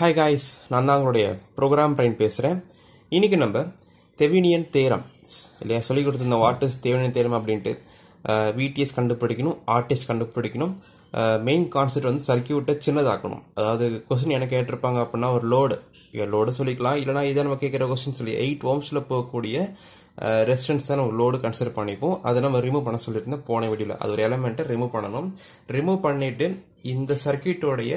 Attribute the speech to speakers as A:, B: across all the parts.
A: hi guys நான் தான் உங்களுடைய ப்ரோக்ராம் பிரைன் பேசுகிறேன் இன்றைக்கி நம்ம தெவினியன் தேரம் இல்லையா சொல்லிக் கொடுத்துருந்த வாட் இஸ் தெவினியன் தேரம் அப்படின்ட்டு விடிஎஸ் கண்டுபிடிக்கணும் ஆர்டிஸ்ட் கண்டுபிடிக்கணும் மெயின் கான்செப்ட் வந்து சர்க்கியூட்டை சின்னதாக்கணும் அதாவது கொஸ்டின் எனக்கு கேட்டிருப்பாங்க அப்படின்னா ஒரு லோடு லோடு சொல்லிக்கலாம் இல்லைனா இதை நம்ம கேட்குற கொஸ்டின் சொல்லி எயிட் ஓம்ஸில் போகக்கூடிய ரெசிஸ்டன்ஸ் தான் நம்ம லோடு கன்சிடர் பண்ணிப்போம் அதை நம்ம ரிமூவ் பண்ண சொல்லியிருந்தேன் போன வீடியோவில் அது ஒரு எலமெண்ட்டை ரிமூவ் பண்ணணும் ரிமூவ் பண்ணிவிட்டு இந்த சர்க்கியூட்டோடைய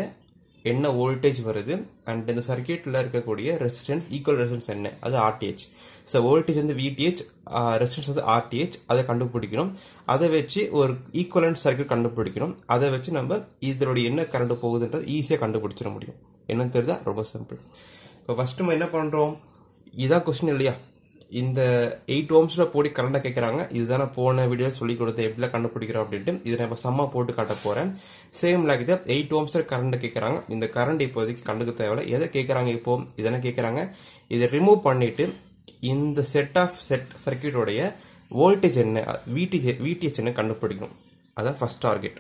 A: என்ன வோல்டேஜ் வருது அண்ட் இந்த சர்க்கியூட்டில் இருக்கக்கூடிய ரெசிஸ்டன்ஸ் ஈக்குவல் ரெசிஸ்டன்ஸ் என்ன அது ஆர்டிஹெச் ஸோ வோல்டேஜ் வந்து விடிஹெச் ரெசிஸ்டன்ஸ் வந்து ஆர்டிஹெச் அதை கண்டுபிடிக்கணும் அதை வச்சு ஒரு ஈக்குவலன்ட் சர்க்கியூட் கண்டுபிடிக்கணும் அதை வச்சு நம்ம இதனுடைய என்ன கரண்ட் போகுதுன்றது ஈஸியாக கண்டுபிடிச்சிட முடியும் என்னன்னு தெரியுதா ரொம்ப சிம்பிள் இப்போ ஃபஸ்ட்டு நம்ம என்ன பண்ணுறோம் இதுதான் கொஸ்டின் இல்லையா இந்த எயிட் ஓம்ஸில் போடி கரண்டை கேட்குறாங்க இதுதானே போன வீடியோ சொல்லி கொடுத்தேன் எப்படிலாம் கண்டுபிடிக்கிறோம் அப்படின்ட்டு இதை நான் இப்போ சம்மா போட்டு காட்ட போறேன் சேம் லைக் தான் எயிட் ஓம்ஸில் கரண்ட் கேட்குறாங்க இந்த கரண்ட் இப்போதைக்கு கண்டுக்க தேவையில்ல எதை கேட்குறாங்க இப்போ இதெல்லாம் கேட்குறாங்க இதை ரிமூவ் பண்ணிவிட்டு இந்த செட் ஆஃப் செட் சர்க்கியூட்டோடைய வோல்டேஜ் என்ன விடிஹெச் விடிஹெச் என்ன கண்டுபிடிக்கணும் அதான் ஃபஸ்ட் டார்கெட்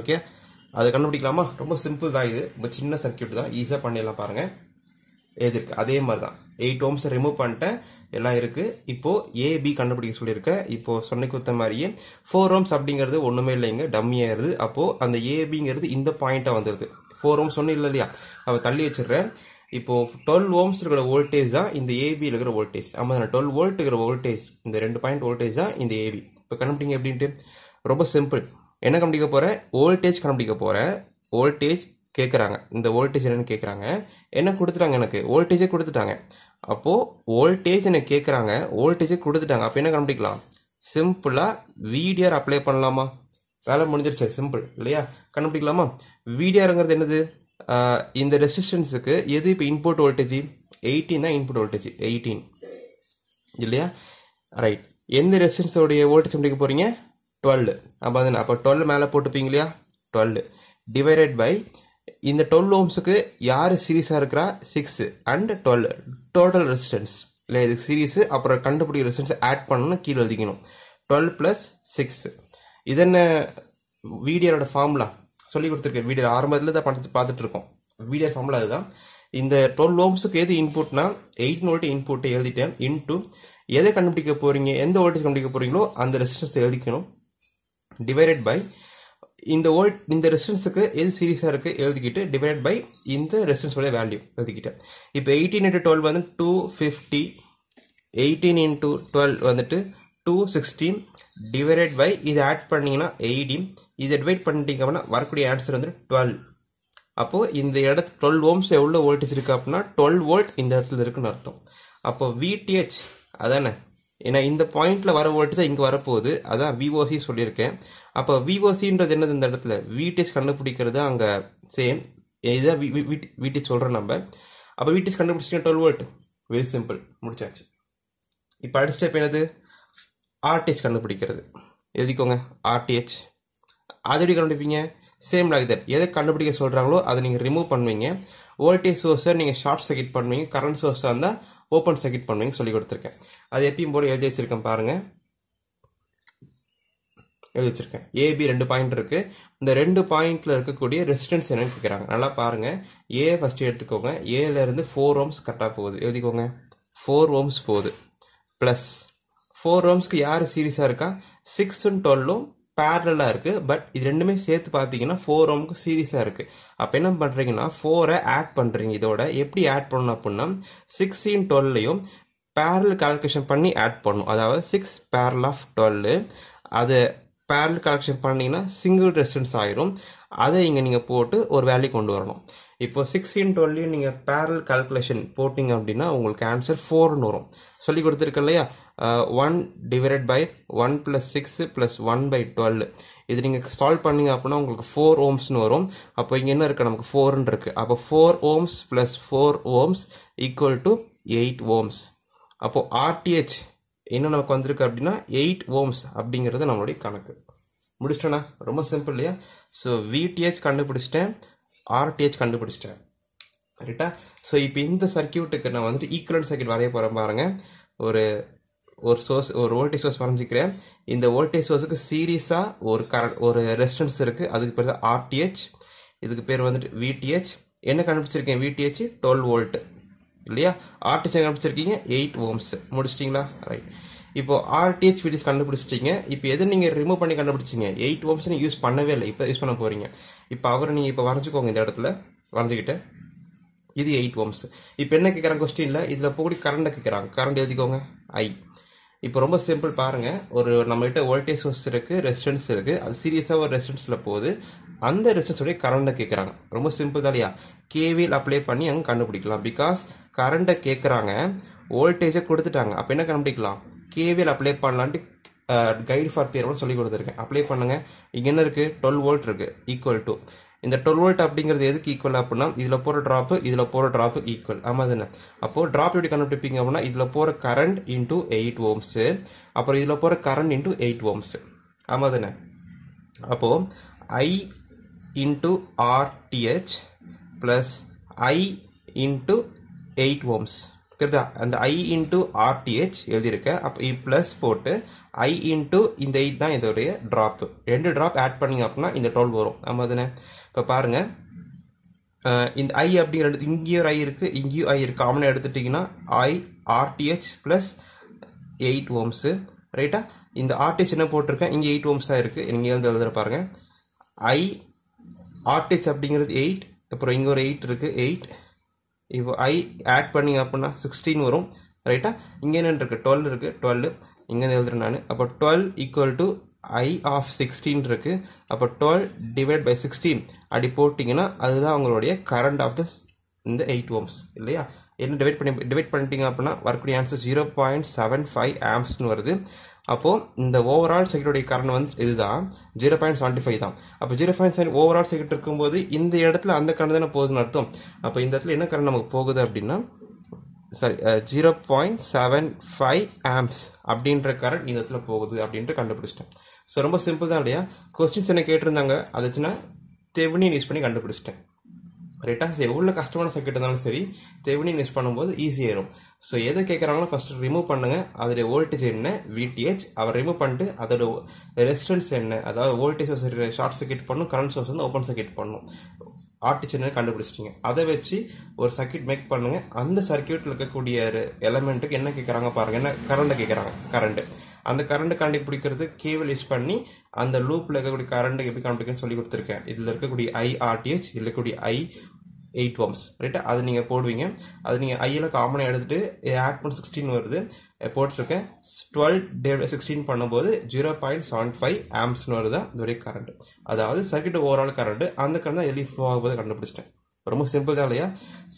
A: ஓகே அதை கண்டுபிடிக்கலாமா ரொம்ப சிம்பிள் தான் இது ரொம்ப சின்ன சர்க்கியூட் தான் ஈஸியாக பண்ணிடலாம் பாருங்கள் எழுதியிருக்கு அதே மாதிரி தான் எயிட் ஓம்ஸ் ரிமூவ் பண்ணிட்டேன் எல்லாம் இருக்குது இப்போது ஏபி கண்டுபிடிக்க சொல்லியிருக்கேன் இப்போது சொன்னைக்கு கொடுத்த மாதிரியே ஃபோர் ஓம்ஸ் அப்படிங்கிறது ஒன்றுமே இல்லைங்க டம்மியாயிருது அப்போது அந்த ஏபிங்கிறது இந்த பாயிண்ட்டாக வந்துடுது ஃபோர் ஓம்ஸ் ஒன்றும் இல்லை இல்லையா அவள் தள்ளி வச்சிடுறேன் இப்போது டுவெல் ஓம்ஸ் இருக்கிற வோல்டேஜ் தான் இந்த ஏபியில் இருக்கிற வோல்டேஜ் ஆமாம் டுவெல் வோல்ட் இருக்கிற வோல்டேஜ் இந்த ரெண்டு பாயிண்ட் வோல்டேஜ் தான் இந்த ஏபி இப்போ கண்டுபிடிங்க அப்படின்ட்டு ரொம்ப சிம்பிள் என்ன கண்டுபிடிக்க போகிறேன் வோல்டேஜ் கண்டுபிடிக்க போகிறேன் வோல்டேஜ் கேட்குறாங்க இந்த வோல்டேஜ் என்னன்னு கேட்குறாங்க என்ன கொடுத்துட்டாங்க எனக்கு வோல்டேஜே கொடுத்துட்டாங்க அப்போது வோல்டேஜ் எனக்கு கேட்குறாங்க வோல்டேஜே கொடுத்துட்டாங்க அப்போ என்ன கண்டுபிடிக்கலாம் சிம்பிளாக விடிஆர் அப்ளை பண்ணலாமா வேலை முடிஞ்சிருச்சு சிம்பிள் இல்லையா கண்டுபிடிக்கலாமா விடிஆருங்கிறது என்னது இந்த ரெசிஸ்டன்ஸுக்கு எது இப்போ இன்புட் வோல்டேஜ் எயிட்டீன் தான் இன்புட் வோல்டேஜ் எயிட்டீன் இல்லையா ரைட் எந்த ரெசிஸ்டன்ஸோடைய வோல்டேஜ் முடிக்க போகிறீங்க டுவெல் அப்போ அது அப்போ டுவெல் மேலே போட்டுப்பீங்க இல்லையா டுவெல் டிவைடட் பை இந்த டுவெல் ஓம்ஸுக்கு யார் சீரீஸாக இருக்கிறா six and twelve total resistance இல்லை இதுக்கு சீரீஸு அப்புறம் கண்டுபிடிக்க ரெசிஸ்டன்ஸ் ஆட் பண்ணணும்னு கீழே எழுதிக்கணும் டுவெல் ப்ளஸ் சிக்ஸ் இது என்ன வீடியோட ஃபார்முலா சொல்லி கொடுத்துருக்கேன் வீடியோ ஆரம்பத்தில் தான் பண்ணி பார்த்துட்டு இருக்கோம் வீடியோ ஃபார்முலா அதுதான் இந்த டுவெல் ஓம்ஸுக்கு எது இன்புட்னா எயிட் வோல்ட் இன்புட்டை எழுதிட்டேன் இன்டூ எதை கண்டுபிடிக்க போகிறீங்க எந்த வோல்டேஜ் கண்டுபிடிக்க போகிறீங்களோ அந்த ரெசிஸ்டன்ஸை எழுதிக்கணும் டிவைடட் பை இந்த ஓல்ட் இந்த ரெசிஸ்டன்ஸுக்கு எது சீரியஸாக இருக்குது எழுதிக்கிட்டு டிவைட் பை இந்த ரெசிஸ்டன்ஸோட வேல்யூ எழுதிக்கிட்டேன் இப்போ எயிட்டீன் இன்ட்டு டுவெல் வந்து two fifty eighteen into twelve வந்துட்டு டூ சிக்ஸ்டீன் டிவைடட் பை இது ஆட் பண்ணிங்கன்னா எயிட்டீன் இதை டிவைட் பண்ணிட்டீங்க அப்படின்னா வரக்கூடிய ஆன்சர் வந்து டுவெல் அப்போது இந்த இடத்து டுவெல் ஓம்ஸ் எவ்வளோ வோல்டேஜ் இருக்குது அப்படின்னா டுவெல் வோல்ட் இந்த இடத்துல இருக்குன்னு அர்த்தம் அப்போ விடிஹெச் அதானே ஏன்னா இந்த பாயிண்ட்ல வர வோல்டேஜ் இங்கே வரப்போகுது அதான் விஓசி சொல்லியிருக்கேன் அப்போ விஓசின்றது என்னது இந்த இடத்துல வீட்டேஜ் கண்டுபிடிக்கிறது அங்கே சேம் இதுதான் வீட்டேஜ் சொல்கிறோம் நம்ம அப்போ வீட்டேஜ் கண்டுபிடிச்சிங்க டுவெல் வோல்ட் வெரி சிம்பிள் முடிச்சாச்சு இப்போ அடுத்த ஸ்டெப் என்னது ஆர்டிஹெச் கண்டுபிடிக்கிறது எழுதிக்கோங்க ஆர்டிஹெச் அது எப்படி கண்டுபிடிப்பீங்க சேம் லாக் தட் எதை கண்டுபிடிக்க சொல்கிறாங்களோ அதை நீங்கள் ரிமூவ் பண்ணுவீங்க வோல்டேஜ் சோர்ஸை நீங்கள் ஷார்ட் சர்க்கிட் பண்ணுவீங்க கரண்ட் சோர்ஸாக இருந்தால் ஓப்பன் சர்க்கிட் பண்ணுவீங்கன்னு சொல்லி கொடுத்துருக்கேன் அது எப்பயும் போல் எழுதி வச்சுருக்கேன் பாருங்கள் எழுதி வச்சிருக்கேன் ஏபி ரெண்டு பாயிண்ட் இருக்கு இந்த ரெண்டு பாயிண்ட்ல இருக்கக்கூடிய ரெசிஸ்டன்ஸ் என்னன்னு கேட்குறாங்க நல்லா பாருங்க ஏ ஃபர்ஸ்ட் எடுத்துக்கோங்க ஏல இருந்து ஃபோர் ஓம்ஸ் கரெக்டாக போகுது எழுதிக்கோங்க ஃபோர் ஓம்ஸ் போகுது ப்ளஸ் ஃபோர் ஓம்ஸ்க்கு யார் சீரியஸாக இருக்கா சிக்ஸ் அண்ட் டுவெல்லும் பேரலாக இருக்குது பட் இது ரெண்டுமே சேர்த்து பார்த்தீங்கன்னா ஃபோர் ஓம்க்கு சீரியஸாக இருக்குது அப்போ என்ன பண்ணுறீங்கன்னா ஃபோரை ஆட் பண்ணுறீங்க இதோட எப்படி ஆட் பண்ணணும் அப்படின்னா சிக்ஸின் டுவெல்லையும் பேரல் கால்குலேஷன் பண்ணி ஆட் பண்ணும் அதாவது சிக்ஸ் பேரல் ஆஃப் டுவெல் அது பேரல் கலெக்ஷன் பண்ணிங்கன்னா சிங்கிள் ரெசிஸ்டன்ஸ் ஆயிரும் அதை இங்கே நீங்கள் போட்டு ஒரு வேல்யூ கொண்டு வரணும் இப்போ சிக்ஸ்டீன் டுவெல்லையும் நீங்கள் பேரல் கல்குலேஷன் போட்டிங்க அப்படின்னா உங்களுக்கு ஆன்சர் ஃபோர்னு வரும் சொல்லி கொடுத்துருக்கேன் இல்லையா one divide by one plus six plus one by twelve இது நீங்கள் சால்வ் பண்ணிங்க அப்படின்னா உங்களுக்கு ஃபோர் ஓம்ஸ்னு வரும் அப்போ இங்கே என்ன இருக்குது நமக்கு ஃபோர்னு இருக்குது அப்போ four ohms plus four ohms equal to eight ohms அப்போது ஆர்டிஹெச் இன்னும் நமக்கு வந்திருக்கு அப்படின்னா எயிட் ஓம்ஸ் அப்படிங்கிறது நம்மளுடைய கணக்கு முடிச்சிட்டோண்ணா ரொம்ப சிம்பிள் இல்லையா ஸோ விடிஹெச் கண்டுபிடிச்சிட்டேன் ஆர்டிஹெச் கண்டுபிடிச்சிட்டேன் ரைட்டா ஸோ இப்போ இந்த சர்க்கியூட்டுக்கு நான் வந்துட்டு ஈக்குவலன்ட் சர்க்கியூட் வரைய போகிறேன் பாருங்கள் ஒரு ஒரு சோர்ஸ் ஒரு வோல்டேஜ் சோர்ஸ் வரைஞ்சிக்கிறேன் இந்த வோல்டேஜ் சோர்ஸுக்கு சீரியஸாக ஒரு கரண்ட் ஒரு ரெசிஸ்டன்ஸ் இருக்குது அதுக்கு பேர் ஆர்டிஹெச் இதுக்கு பேர் வந்துட்டு விடிஹெச் என்ன கண்டுபிடிச்சிருக்கேன் விடிஹெச் டுவெல் வோல்ட்டு இல்லையா ஆர்டிஎச் கண்டுபிடிச்சிருக்கீங்க எயிட் ஓம்ஸ் முடிச்சிட்டிங்களா ரைட் இப்போ ஆர்டிஹெச் வீடியோஸ் கண்டுபிடிச்சிட்டிங்க இப்போ எது நீங்கள் ரிமூவ் பண்ணி கண்டுபிடிச்சிங்க எயிட் ஓம்ஸ் நீங்கள் யூஸ் பண்ணவே இல்லை இப்போ யூஸ் பண்ண போகிறீங்க இப்போ அவரை நீங்கள் இப்போ வரைஞ்சிக்கோங்க இந்த இடத்துல வரைஞ்சிக்கிட்டு இது எயிட் ஓம்ஸ் இப்போ என்ன கேட்குறாங்க கொஸ்டினில் இதில் போகி கரண்ட்டை கேட்குறாங்க கரண்ட் எழுதிக்கோங்க ஐ இப்போ ரொம்ப சிம்பிள் பாருங்கள் ஒரு நம்மகிட்ட வோல்டேஜ் சோர்ஸ் இருக்குது ரெசிஸ்டன்ஸ் இருக்குது அது சீரியஸாக ஒரு ரெசிஸ்டன்ஸில் போகுது அந்த ரெசிஸ்டன்ஸோடைய கரண்ட்டை கேட்குறாங்க ரொம்ப சிம்பிள் தான் இல்லையா கேவியில் அப்ளை பண்ணி அங்கே கண்டுபிடிக்கலாம் பிகாஸ் கரண்ட்டை கேட்குறாங்க வோல்டேஜை கொடுத்துட்டாங்க அப்போ என்ன கண்டுபிடிக்கலாம் கேவியில் அப்ளை பண்ணலான்ட்டு கைட் ஃபார் தியரோட சொல்லி கொடுத்துருக்கேன் அப்ளை பண்ணுங்கள் இங்கே என்ன இருக்குது டுவெல் வோல்ட் இருக்குது ஈக்குவல் டு இந்த டுவெல் வோல்ட் அப்படிங்கிறது எதுக்கு ஈக்குவல் அப்படின்னா இதில் போகிற ட்ராப்பு இதில் போகிற ட்ராப்பு ஈக்குவல் ஆமாம் தானே அப்போது ட்ராப் எப்படி கண்டுபிடிப்பீங்க அப்படின்னா இதில் போகிற கரண்ட் இன்டூ எயிட் ஓம்ஸு அப்புறம் இதில் போகிற கரண்ட் இன்டூ எயிட் ஓம்ஸு ஆமாம் தானே அப்போது I into RTH plus I into eight ohms தெரியுதா அந்த ஐ இன்ட்டு ஆர்டிஹெச் எழுதியிருக்கேன் அப்போ இ ப்ளஸ் போட்டு ஐ இன்ட்டு இந்த எயிட் தான் இதோடைய ட்ராப்பு ரெண்டு ட்ராப் ஆட் பண்ணிங்க அப்படின்னா இந்த டோல் வரும் நம்ம தானே இப்போ பாருங்கள் இந்த ஐ அப்படிங்கிற எடுத்து இங்கேயும் ஒரு ஐ இருக்குது இங்கேயும் ஐ இருக்குது காமனாக எடுத்துட்டிங்கன்னா I RTH plus eight ohms ரைட்டா இந்த ஆர்டிஹெச் என்ன போட்டிருக்கேன் இங்கே எயிட் ஓம்ஸ் தான் இருக்குது நீங்கள் எழுந்து எழுதுகிற பாருங்கள் ஐ ஆர்டிஹெச் அப்படிங்கிறது எயிட் அப்புறம் இங்கே ஒரு எயிட் இருக்குது எயிட் இப்போ ஐ ஆட் பண்ணிங்க அப்படின்னா சிக்ஸ்டீன் வரும் ரைட்டா இங்கே என்ன இருக்குது டுவெல் இருக்குது டுவெல் இங்கே எழுதுறேன் நான் அப்போ twelve equal to I of sixteen இருக்குது அப்போ டுவெல் டிவைட் பை சிக்ஸ்டீன் அப்படி போட்டிங்கன்னா அதுதான் உங்களுடைய கரண்ட் ஆஃப் த இந்த எயிட் ஓம்ஸ் இல்லையா என்ன டிவைட் பண்ணி டிவைட் பண்ணிட்டீங்க அப்படின்னா வரக்கூடிய answer zero point seven five ஆம்ஸ்னு வருது அப்போது இந்த ஓவரால் செக்யூரிட்டி காரணம் வந்து இதுதான் ஜீரோ பாயிண்ட் செவன்ட்டி ஃபைவ் தான் அப்போ zero point seven overall security இருக்கும்போது இந்த இடத்துல அந்த கரண்ட் தானே போகுதுன்னு அர்த்தம் அப்போ இந்த இடத்துல என்ன கரண்ட் நமக்கு போகுது அப்படின்னா sorry zero point seven five amps அப்படின்ற கரண்ட் இந்த இடத்துல போகுது அப்படின்ட்டு கண்டுபிடிச்சிட்டேன் ஸோ ரொம்ப சிம்பிள் தான் இல்லையா கொஸ்டின்ஸ் என்ன கேட்டிருந்தாங்க அதுச்சுன்னா தெவினின்னு யூஸ் பண்ணி கண்டுபிடிச்சிட்டேன் ரிட்டர்ன்ஸ் எவ்வளோ கஸ்டமர்ஸை இருந்தாலும் சரி தேவனி யூஸ் பண்ணும்போது ஈஸியாயிரும் ஸோ எதை கேட்குறாங்களோ ஃபஸ்ட்டு ரிமூவ் பண்ணுங்கள் அதோடைய வோல்டேஜ் என்ன விடிஹெச் அவர் ரிமூவ் பண்ணிட்டு அதோட ரெசிஸ்டன்ஸ் என்ன அதாவது வோல்டேஜ் சோர்ஸ் ஷார்ட் சர்க்கியூட் பண்ணும் கரண்ட் சோர்ஸ் வந்து ஓப்பன் சர்க்கியூட் பண்ணும் ஆர்டிச்சனை கண்டுபிடிச்சிட்டிங்க அதை வச்சு ஒரு சர்க்கியூட் மேக் பண்ணுங்கள் அந்த சர்க்கியூட்டில் இருக்கக்கூடிய எலமெண்ட்டுக்கு என்ன கேட்குறாங்க பாருங்கள் என்ன கரண்ட்டை கேட்குறாங்க கரண்ட்டு அந்த கரண்ட் கண்டுபிடிக்கிறது யூஸ் பண்ணி அந்த லூப்பில் இருக்கக்கூடிய கரண்ட் எப்படி கண்டுபிடிக்கணும்னு சொல்லி கொடுத்துருக்கேன் இதில் இருக்கக்கூடிய ஐஆர்டிஹெச் இதில் இருக்கக்கூடிய ஐ எயிட் ஓம்ஸ் ரைட்டா அது நீங்கள் போடுவீங்க அது நீங்கள் ஐயில் காமனாக எடுத்துகிட்டு ஆட் பண்ண சிக்ஸ்டீன் வருது போட்டிருக்கேன் டுவெல் டே சிக்ஸ்டீன் பண்ணும்போது ஜீரோ பாயிண்ட் செவன் ஃபைவ் ஆம்ஸ்னு வருது இதோடைய கரண்ட் அதாவது சர்க்கிட் ஓவரால் கரண்ட் அந்த கரண்ட் தான் எலி ஃபுல் ஆகும்போது கண்டுபிடிச்சிட்டேன் ரொம்ப சிம்பிள் தான் இல்லையா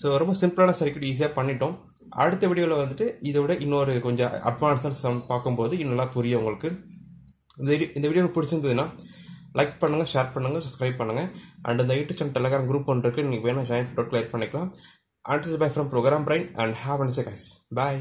A: ஸோ ரொம்ப சிம்பிளான சர்க்கியூட் ஈஸியாக பண்ணிட்டோம் அடுத்த வீடியோவில் வந்துட்டு விட இன்னொரு கொஞ்சம் அட்வான்ஸாக சம் பார்க்கும்போது இன்னும் நல்லா புரியும் உங்களுக்கு இந்த இந்த வீடியோ பிடிச்சிருந்ததுன்னா லைக் பண்ணுங்கள் ஷேர் பண்ணுங்கள் சப்ஸ்கிரைப் பண்ணுங்கள் அண்ட் இந்த யூடியூப் சேனல் டெலகிராம் குரூப் ஒன்று நீங்கள் வேணும் ஜாயின் டோட் கிளியர் பண்ணிக்கலாம் அடுத்தது bye from program brain and have and say guys bye